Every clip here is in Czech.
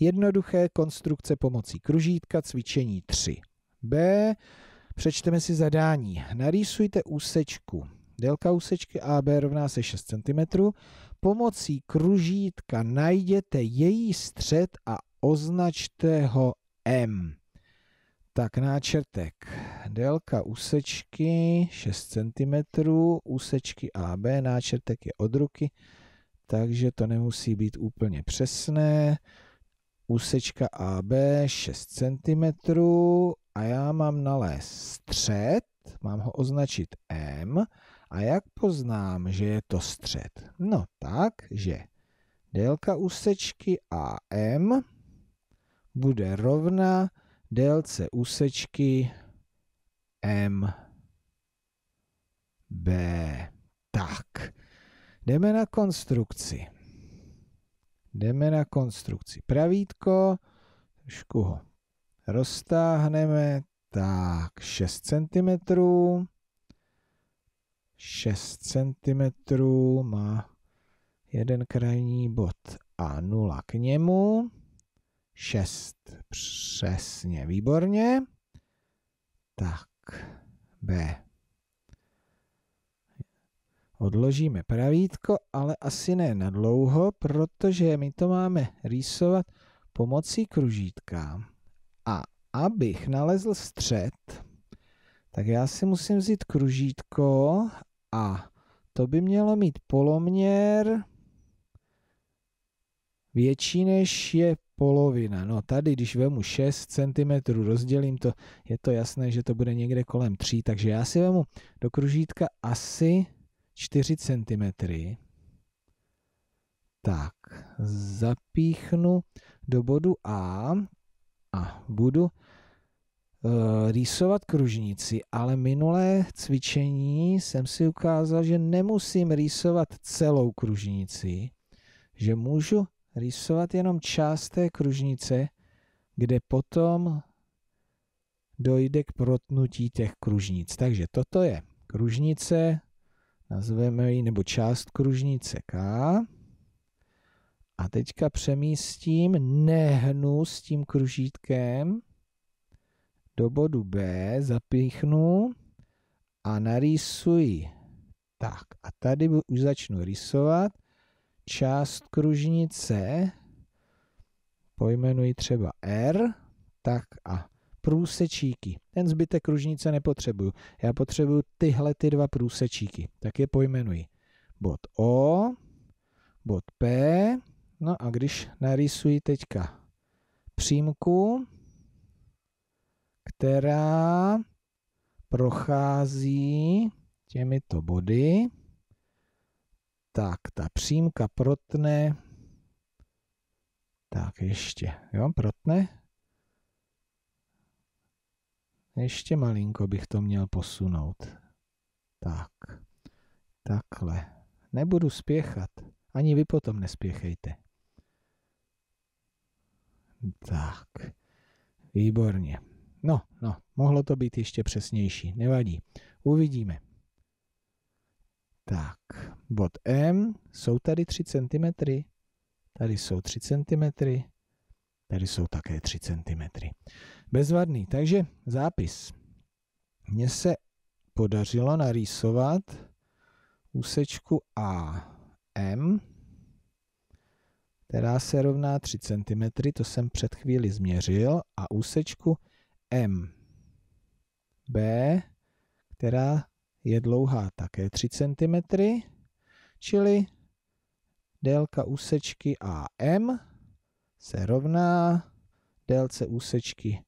Jednoduché konstrukce pomocí kružítka, cvičení 3. B. Přečteme si zadání. Narýsujte úsečku. Délka úsečky AB rovná se 6 cm. Pomocí kružítka najděte její střed a označte ho M. Tak náčrtek. Délka úsečky 6 cm, úsečky AB, náčrtek je od ruky, takže to nemusí být úplně přesné úsečka AB 6 cm a já mám nalézt střed, mám ho označit M a jak poznám, že je to střed? No tak, že délka úsečky AM bude rovna délce úsečky MB. Tak, jdeme na konstrukci. Jdeme na konstrukci. Pravítko, trošku ho roztáhneme, tak 6 cm. 6 cm má jeden krajní bod a nula k němu. 6, přesně, výborně. Tak, B. Odložíme pravítko, ale asi ne na dlouho, protože my to máme rýsovat pomocí kružítka. A abych nalezl střed, tak já si musím vzít kružítko a to by mělo mít poloměr větší než je polovina. No tady, když vemu 6 cm, rozdělím to, je to jasné, že to bude někde kolem 3, takže já si vemu do kružítka asi 4 cm. Tak, zapíchnu do bodu A a budu e, rýsovat kružnici, ale minulé cvičení jsem si ukázal, že nemusím rýsovat celou kružnici, že můžu rýsovat jenom část té kružnice, kde potom dojde k protnutí těch kružnic. Takže toto je kružnice, nazveme ji nebo část kružnice K. A teďka přemístím, nehnu s tím kružítkem do bodu B, zapíchnu a narýsuji. Tak a tady už začnu rysovat část kružnice, pojmenuji třeba R, tak a průsečíky. Ten zbytek kružnice nepotřebuju. Já potřebuju tyhle ty dva průsečíky. Tak je pojmenuji. Bod O, bod P, no a když narýsuji teďka přímku, která prochází těmito body, tak ta přímka protne, tak ještě, jo, protne ještě malinko bych to měl posunout. Tak, takhle. Nebudu spěchat. Ani vy potom nespěchejte. Tak, výborně. No, no, mohlo to být ještě přesnější, nevadí. Uvidíme. Tak, bod M, jsou tady 3 cm, tady jsou 3 cm, tady jsou také 3 cm. Bezvadný, takže zápis. Mně se podařilo narýsovat úsečku AM, která se rovná 3 cm, to jsem před chvíli změřil, a úsečku MB, která je dlouhá také 3 cm, čili délka úsečky AM se rovná délce úsečky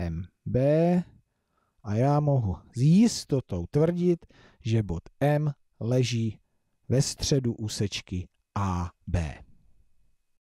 MB a já mohu s jistotou tvrdit, že bod M leží ve středu úsečky AB.